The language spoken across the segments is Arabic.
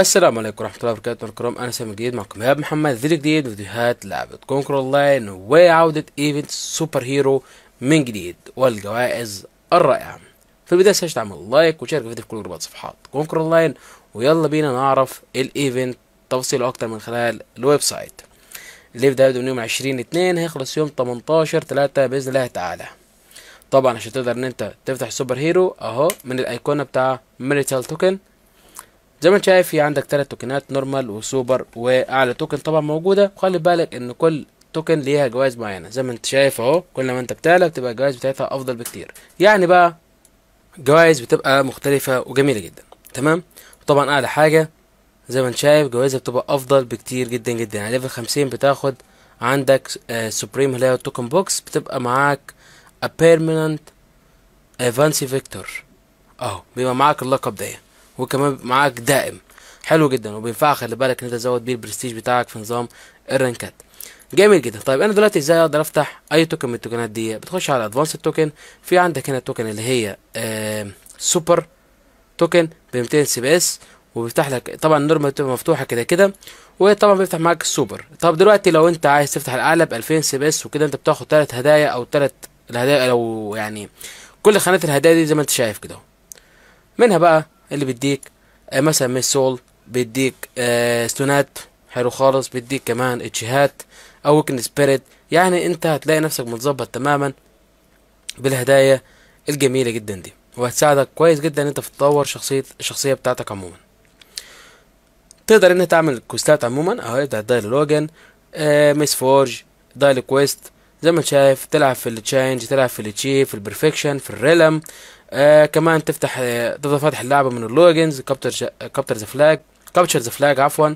السلام عليكم ورحمة الله وبركاته الكرام أنا سامي جديد معكم إيهاب محمد فيديو جديد فيديوهات لعبة كونكر أونلاين وعودة إيفنت سوبر هيرو من جديد والجوائز الرائعة في البداية تعمل لايك وشارك الفيديو في كل جروبات صفحات كونكر أونلاين ويلا بينا نعرف الإيفنت تفصيله أكتر من خلال الويب سايت اللي بدأ من يوم 20 2 هيخلص يوم 18 3 بإذن الله تعالى طبعا عشان تقدر إن أنت تفتح سوبر هيرو أهو من الأيقونة بتاع ميريتال توكن زي ما انت شايف في عندك ثلاث توكنات نورمال وسوبر واعلى توكن طبعا موجوده وخلي بالك ان كل توكن ليها جوائز معينه زي ما انت شايف اهو كل ما انت بتعلى بتبقى الجوائز بتاعتها افضل بكتير يعني بقى جوائز بتبقى مختلفه وجميله جدا تمام وطبعا اعلى حاجه زي ما انت شايف جوائزها بتبقى افضل بكتير جدا جدا يعني ليفل 50 بتاخد عندك سوبريم آه، هي توكن بوكس بتبقى معاك ا بيرمننت افانسي فيكتور اهو بيبقى معاك اللقب ده وكمان معاك دائم حلو جدا وبينفع خلي بالك ان انت تزود بيه البرستيج بتاعك في نظام الرانكات جميل جدا طيب انا دلوقتي ازاي اقدر افتح اي توكن من التوكنات دي بتخش على ادفانس توكن في عندك هنا توكن اللي هي سوبر توكن ب 200 سي بي اس وبيفتح لك طبعا النورمال بتبقى مفتوحه كده كده وطبعا بيفتح معاك السوبر طب دلوقتي لو انت عايز تفتح الاعلى ب 2000 سي بي اس وكده انت بتاخد ثلاث هدايا او ثلاث الهدايا او يعني كل خانات الهدايا دي زي ما انت شايف كده منها بقى اللي بيديك آه، مثلا من سول بيديك آه، ستونات حلو خالص بيديك كمان اتشيهات او ويكن سبيريت يعني انت هتلاقي نفسك متظبط تماما بالهدايا الجميله جدا دي وهتساعدك كويس جدا انت في تطور شخصيه الشخصيه بتاعتك عموما تقدر ان تعمل كوستات عموما او ابدا دايلوجن آه ميس فورج دايل كويست زي ما انت شايف تلعب في التشينج تلعب في التشيف في البرفكشن في الريلم آه كمان تفتح آه تفضل فاتح اللعبه من اللوجنز كابتر كابتر ذا فلاج كابتشر ذا فلاج عفوا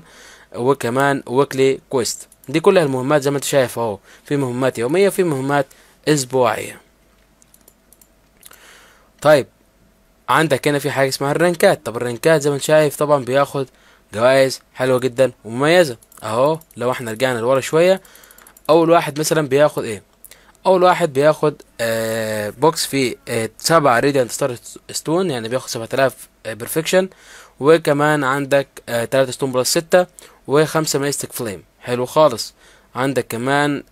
وكمان ويكلي كويست دي كلها المهمات زي ما انت شايف اهو في مهمات يوميه في مهمات اسبوعيه طيب عندك هنا في حاجه اسمها الرنكات طب الرنكات زي ما انت شايف طبعا بياخد جوائز حلوه جدا ومميزه اهو لو احنا رجعنا لورا شويه اول واحد مثلا بياخد ايه اول واحد بياخد بوكس آه، في سبعة راديانت ستار ستون يعني بياخد سبعة آلاف بيرفكشن آه، وكمان عندك آه، تلاتة ستون بلس ستة وخمسة ميستيك فليم حلو خالص عندك كمان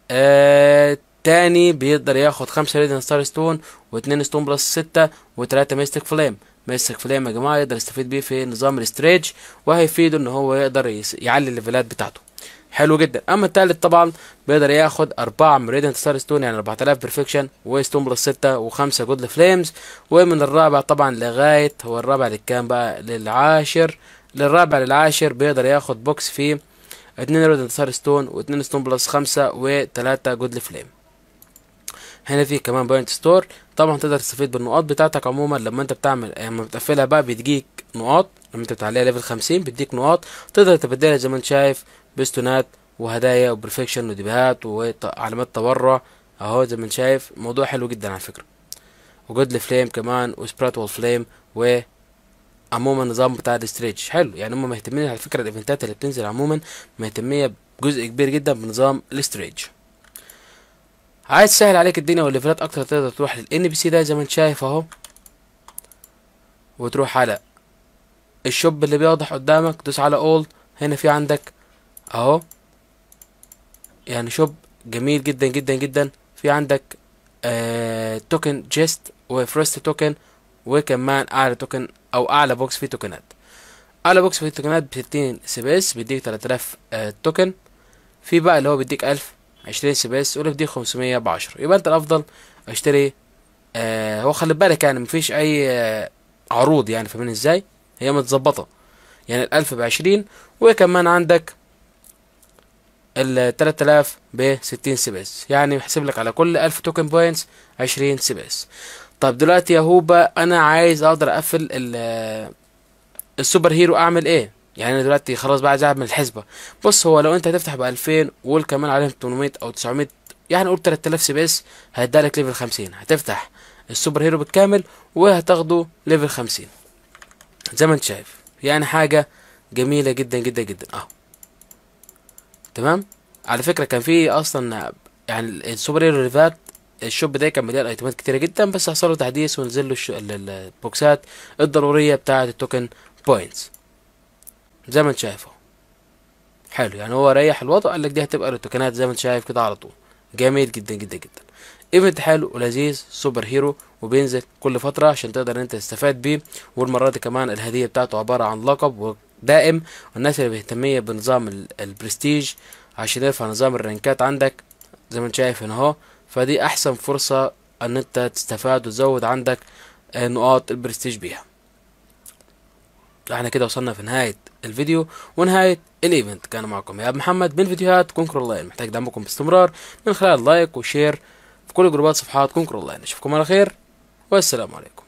تاني بيقدر ياخد خمسة راديانت ستار ستون واتنين ستون بلس ستة وتلاتة ميستيك فليم ميستيك فليم يا جماعه يقدر يستفيد بيه في نظام الاستريج وهيفيده ان هو يقدر يعلي الليفلات بتاعته حلو جدا اما التالت طبعا بيقدر ياخد اربعة ميريدنت ستار ستون يعني 4000 بيرفكشن وستون بلس سته وخمسه جودل فليمز ومن الرابع طبعا لغايه هو الرابع للكام بقى للعاشر للرابع للعاشر بيقدر ياخد بوكس فيه اتنين ميريدنت ستار ستون واتنين ستون بلس خمسه وتلاته جودل فليم هنا في كمان بوينت ستور طبعا تقدر تستفيد بالنقاط بتاعتك عموما لما انت بتعمل لما بتقفلها بقى بتجيك نقاط لما انت بتعليها ليفل 50 بيديك نقاط تقدر تبدلها زي ما انت شايف بستونات وهدايا وبرفكشن وديبهات وعلامات تبرع اهو زي ما انت شايف الموضوع حلو جدا على فكره وجود فليم كمان وسبرات وول فليم و عموما النظام بتاع الاستريتش حلو يعني هم مهتمين على فكره الايفنتات اللي بتنزل عموما مهتميه بجزء كبير جدا بنظام الاستريتش عايز تسهل عليك الدنيا والليفلات اكتر تقدر تروح للان بي سي ده زي ما انت شايف اهو وتروح على الشوب اللي بيوضح قدامك دوس على اولد هنا في عندك اهو يعني شوب جميل جدا جدا جدا في عندك آه توكن جيست وفرست توكن وكمان اعلى توكن او اعلى بوكس في توكنات اعلى بوكس في توكنات ب 60 سبيس بيديك 3000 آه توكن في بقى اللي هو بيديك 1000 20 سبيس واللي بيديك 500 ب 10 يبقى انت الافضل اشتري آه هو خلي بالك يعني مفيش اي آه عروض يعني فاهمين ازاي هي متظبطه يعني ال 1000 ب 20 وكمان عندك ال 3000 ب 60 سي بي اس يعني بحسب لك على كل 1000 توكن بوينتس 20 سي بي اس طب دلوقتي يا هوبا انا عايز اقدر اقفل ال السوبر هيرو اعمل ايه يعني انا دلوقتي خلاص بقى زعب من الحسبه بص هو لو انت هتفتح ب 2000 وقول كمان عليهم 800 او 900 يعني قول 3000 سي بي اس هيديلك ليفل 50 هتفتح السوبر هيرو بالكامل وهتاخده ليفل 50 زي ما انت شايف يعني حاجه جميله جدا جدا جدا اهو تمام على فكره كان في اصلا يعني السوبر هيرو ريفات الشوب ده كان مليان ايتمات كتيره جدا بس حصل له تحديث ونزل له البوكسات الضروريه بتاعه التوكن بوينتس زي ما انت شايف اهو حلو يعني هو ريح الوضع قال لك دي هتبقى التوكنات زي ما انت شايف كده على طول جميل جدا جدا جدا ايفنت حلو ولذيذ سوبر هيرو وبينزل كل فتره عشان تقدر انت تستفاد بيه والمره دي كمان الهديه بتاعته عباره عن لقب دائم والناس اللي مهتمية بنظام البرستيج عشان يرفع نظام الرنكات عندك زي ما انت شايف هنا اهو فدي احسن فرصة ان انت تستفاد وتزود عندك نقاط البرستيج بيها احنا كده وصلنا في نهاية الفيديو ونهاية الايفنت كان معكم يا محمد من فيديوهات كونكر اونلاين محتاج دعمكم باستمرار من خلال لايك وشير في كل جروبات صفحات كونكر اونلاين اشوفكم على خير والسلام عليكم